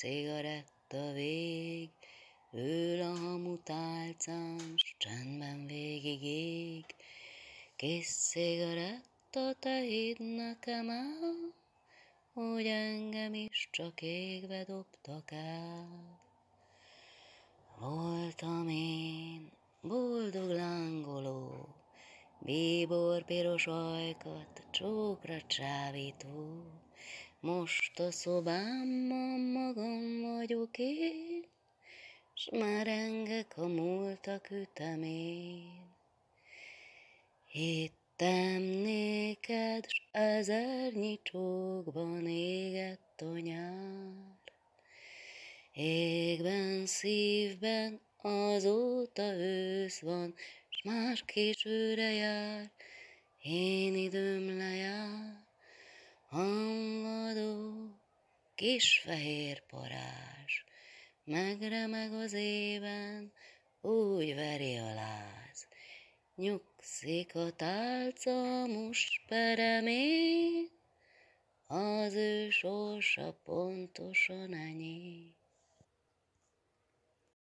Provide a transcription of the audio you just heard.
cigaretta vég, ül a hamutálcán, s csendben végig ég. Kis cigaretta, te hidd nekem el, hogy engem is csak égbe dobtak el. Voltam én, boldog lángoló, bíbor piros ajkat, csókra csávító, most a szobámban magam vagyok én, S már engek a múltak ütemén. Hittem néked, s ezernyi csókban égett a nyár. Égben, szívben azóta ősz van, s már későre jár, én időm le. kis fehér parázs. Megremeg az éven, úgy veri a láz. Nyugszik a tálca most peremén, az ő sorsa pontosan enyém.